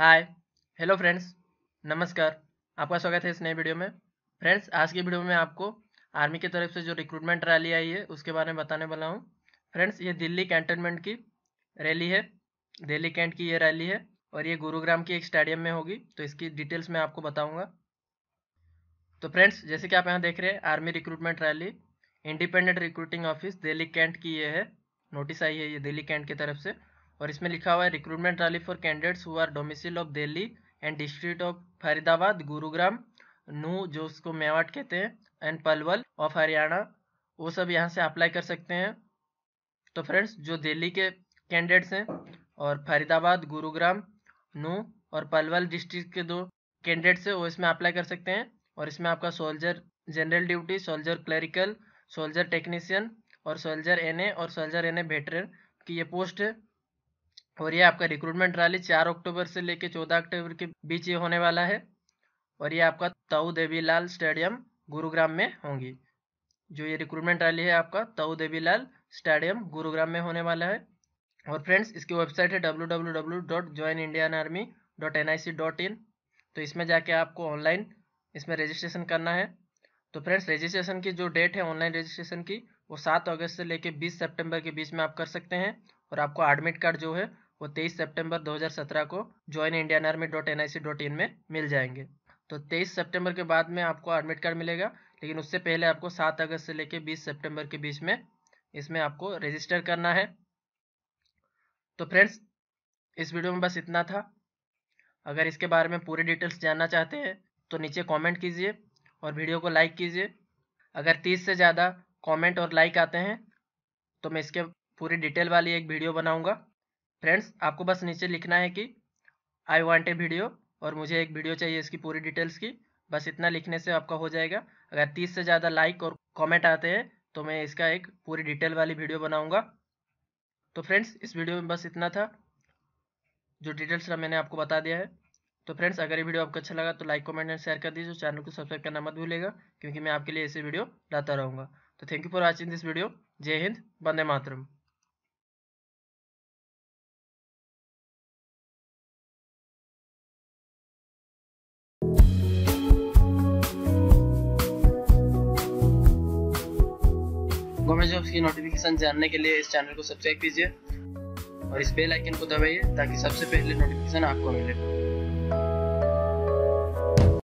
hi hello friends नमस्कार आपका स्वागत है इस नए वीडियो में फ्रेंड्स आज की वीडियो में आपको आर्मी की तरफ से जो रिक्रूटमेंट रैली आई है उसके बारे में बताने वाला हूँ फ्रेंड्स ये दिल्ली कैंटनमेंट की रैली है दिल्ली कैंट की ये रैली है और ये गुरुग्राम की एक स्टेडियम में होगी तो इसकी डिटेल्स मैं आपको बताऊँगा तो फ्रेंड्स जैसे कि आप यहाँ देख रहे हैं army recruitment rally independent recruiting office Delhi cantt की ये है नोटिस आई है ये दिल्ली कैंट की तरफ से और इसमें लिखा हुआ है recruitment rally for candidates who are domicile of Delhi and district of Faridabad Gurugram Nuh जो उसको मेवाट कहते हैं एंड पलवल ऑफ हरियाणा वो सब यहाँ से अप्लाई कर सकते हैं तो फ्रेंड्स जो दिल्ली के कैंडिडेट्स हैं और फरीदाबाद गुरुग्राम नू और पलवल डिस्ट्रिक्ट के दो कैंडिडेट्स हैं वो इसमें अप्लाई कर सकते हैं और इसमें आपका soldier general duty soldier clerical soldier technician और सोल्जर एन और सोल्जर एन ए की ये पोस्ट है और ये आपका रिक्रूटमेंट रैली चार अक्टूबर से लेकर चौदह अक्टूबर के बीच ये होने वाला है और ये आपका ताऊ देवीलाल स्टेडियम गुरुग्राम में होंगी जो ये रिक्रूटमेंट रैली है आपका ताऊ देवीलाल स्टेडियम गुरुग्राम में होने वाला है और फ्रेंड्स इसकी वेबसाइट है W W W dot join Indian army N I C dot in तो इसमें जाके आपको ऑनलाइन इसमें रजिस्ट्रेशन करना है तो फ्रेंड्स रजिस्ट्रेशन की जो डेट है ऑनलाइन रजिस्ट्रेशन की वो सात अगस्त से लेकर बीस सेप्टेम्बर के बीच में आप कर सकते हैं और आपको एडमिट कार्ड जो है वो 23 सितंबर 2017 को join Indian army dot N I C dot in में मिल जाएंगे तो 23 सितंबर के बाद में आपको एडमिट कार्ड मिलेगा लेकिन उससे पहले आपको 7 अगस्त से लेकर 20 सितंबर के बीच में इसमें आपको रजिस्टर करना है तो फ्रेंड्स इस वीडियो में बस इतना था अगर इसके बारे में पूरी डिटेल्स जानना चाहते हैं तो नीचे कॉमेंट कीजिए और वीडियो को लाइक कीजिए अगर तीस से ज़्यादा कॉमेंट और लाइक आते हैं तो मैं इसके पूरी डिटेल वाली एक वीडियो बनाऊंगा फ्रेंड्स आपको बस नीचे लिखना है कि आई वॉन्ट ए वीडियो और मुझे एक वीडियो चाहिए इसकी पूरी डिटेल्स की बस इतना लिखने से आपका हो जाएगा अगर तीस से ज़्यादा लाइक और कमेंट आते हैं तो मैं इसका एक पूरी डिटेल वाली वीडियो बनाऊंगा तो फ्रेंड्स इस वीडियो में बस इतना था जो डिटेल्स था मैंने आपको बता दिया है तो फ्रेंड्स अगर ये वीडियो आपको अच्छा लगा तो लाइक कॉमेंट एंड शेयर कर दीजिए चैनल को सब्सक्राइब करना मत भूलेगा क्योंकि मैं आपके लिए ऐसे वीडियो लाता रहूँगा तो thank you for watching this video जय हिंद बंदे मातरम गवर्नमेंट जॉब्स की नोटिफिकेशन जानने के लिए इस चैनल को सब्सक्राइब कीजिए और इस बेल आइकन को दबाइए ताकि सबसे पहले नोटिफिकेशन आपको मिले